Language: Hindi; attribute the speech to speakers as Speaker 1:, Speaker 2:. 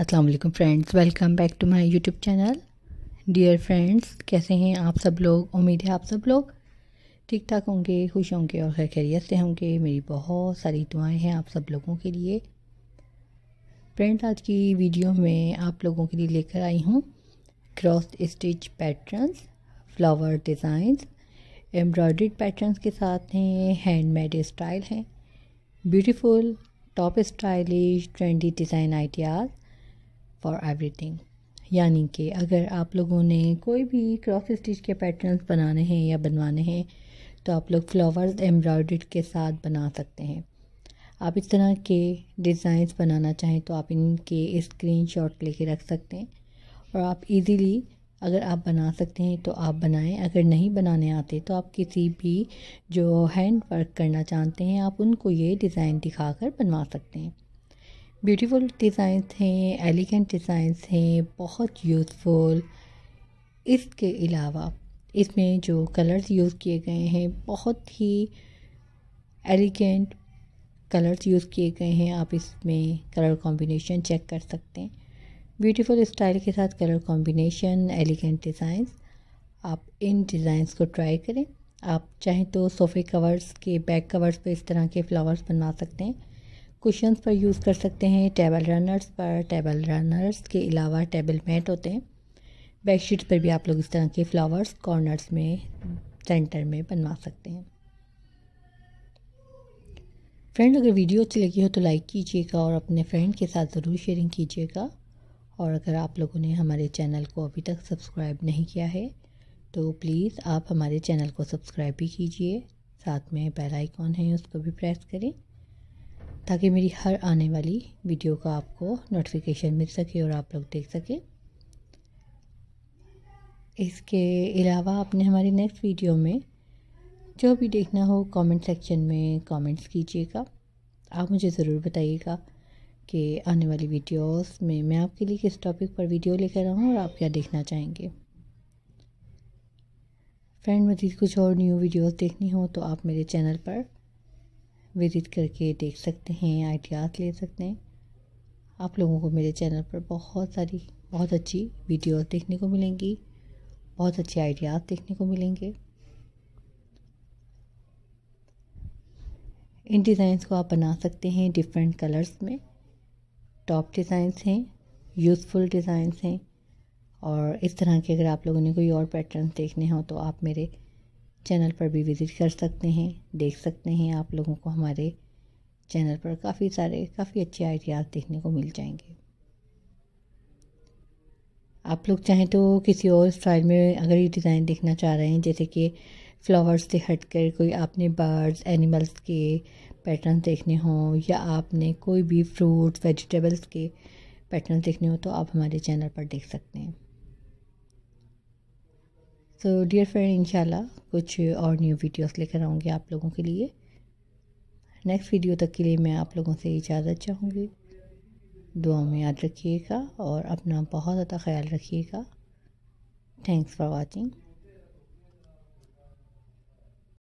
Speaker 1: अस्सलाम वालेकुम friends welcome back to my YouTube channel dear friends कैसे हैं आप सब लोग उम्मीद है आप सब लोग ठीक ठाक होंगे खुश होंगे और खैर खैरियत से होंगे मेरी बहुत सारी दुआएं हैं आप सब लोगों के लिए फ्रेंड्स आज की वीडियो में आप लोगों के लिए लेकर आई हूँ cross stitch patterns flower designs embroidered patterns के साथ हैं हैंडमेड स्टाइल हैं beautiful top stylish trendy design ideas for everything यानी कि अगर आप लोगों ने कोई भी क्रॉस स्टिच के पैटर्न्स बनाने हैं या बनवाने हैं तो आप लोग फ्लावर्स एम्ब्रॉयड के साथ बना सकते हैं आप इस तरह के डिज़ाइंस बनाना चाहें तो आप इनके स्क्रीन शॉट लेके रख सकते हैं और आप इजीली अगर आप बना सकते हैं तो आप बनाएं अगर नहीं बनाने आते तो आप किसी भी जो हैंड वर्क करना चाहते हैं आप उनको ये डिज़ाइन दिखाकर बनवा सकते हैं ब्यूटीफुल डिज़ाइंस हैं एलिगेंट डिज़ाइंस हैं बहुत यूज़फुल इसके अलावा इसमें जो कलर्स यूज़ किए गए हैं बहुत ही एलिगेंट कलर्स यूज़ किए गए हैं आप इसमें कलर कॉम्बिनेशन चेक कर सकते हैं ब्यूटीफुल स्टाइल के साथ कलर कॉम्बिनेशन एलिगेंट डिज़ाइंस आप इन डिज़ाइंस को ट्राई करें आप चाहें तो सोफ़े कवर्स के बैक कवर्स पर इस तरह के फ्लावर्स बना सकते हैं कुशंस पर यूज़ कर सकते हैं टेबल रनर्स पर टेबल रनर्स के अलावा टेबल मैट होते हैं बेडशीट्स पर भी आप लोग इस तरह के फ्लावर्स कॉर्नर्स में सेंटर में बनवा सकते हैं फ्रेंड अगर वीडियो अच्छी लगी हो तो लाइक कीजिएगा और अपने फ्रेंड के साथ ज़रूर शेयरिंग कीजिएगा और अगर आप लोगों ने हमारे चैनल को अभी तक सब्सक्राइब नहीं किया है तो प्लीज़ आप हमारे चैनल को सब्सक्राइब भी कीजिए साथ में बेल आइकॉन है उसको भी प्रेस करें ताकि मेरी हर आने वाली वीडियो का आपको नोटिफिकेशन मिल सके और आप लोग देख सकें इसके अलावा आपने हमारी नेक्स्ट वीडियो में जो भी देखना हो कमेंट सेक्शन में कमेंट्स कीजिएगा आप मुझे ज़रूर बताइएगा कि आने वाली वीडियोस में मैं आपके लिए किस टॉपिक पर वीडियो लेकर आऊँ और आप क्या देखना चाहेंगे फ्रेंड मजीद कुछ और न्यू वीडियोस देखनी हो तो आप मेरे चैनल पर विजिट करके देख सकते हैं आइडियाज़ ले सकते हैं आप लोगों को मेरे चैनल पर बहुत सारी बहुत अच्छी वीडियोस देखने को मिलेंगी बहुत अच्छे आइडियाज़ देखने को मिलेंगे इन डिज़ाइंस को आप बना सकते हैं डिफरेंट कलर्स में टॉप डिज़ाइंस हैं यूज़फुल डिज़ाइंस हैं और इस तरह के अगर आप लोगों ने कोई और पैटर्न देखने हो तो आप मेरे चैनल पर भी विज़िट कर सकते हैं देख सकते हैं आप लोगों को हमारे चैनल पर काफ़ी सारे काफ़ी अच्छे आइडियाज़ देखने को मिल जाएंगे आप लोग चाहें तो किसी और स्टाइल में अगर ये डिज़ाइन देखना चाह रहे हैं जैसे कि फ्लावर्स से हट कर कोई आपने बर्ड्स एनिमल्स के पैटर्न देखने हों या आपने कोई भी फ्रूट्स वेजिटेबल्स के पैटर्न देखने हो तो आप हमारे चैनल पर देख सकते हैं सो डियर फ्रेंड इंशाल्लाह कुछ और न्यू वीडियोस लेकर आऊँगी आप लोगों के लिए नेक्स्ट वीडियो तक के लिए मैं आप लोगों से इजाज़त चाहूँगी दुआ में याद रखिएगा और अपना बहुत ज़्यादा ख्याल रखिएगा थैंक्स फॉर वॉचिंग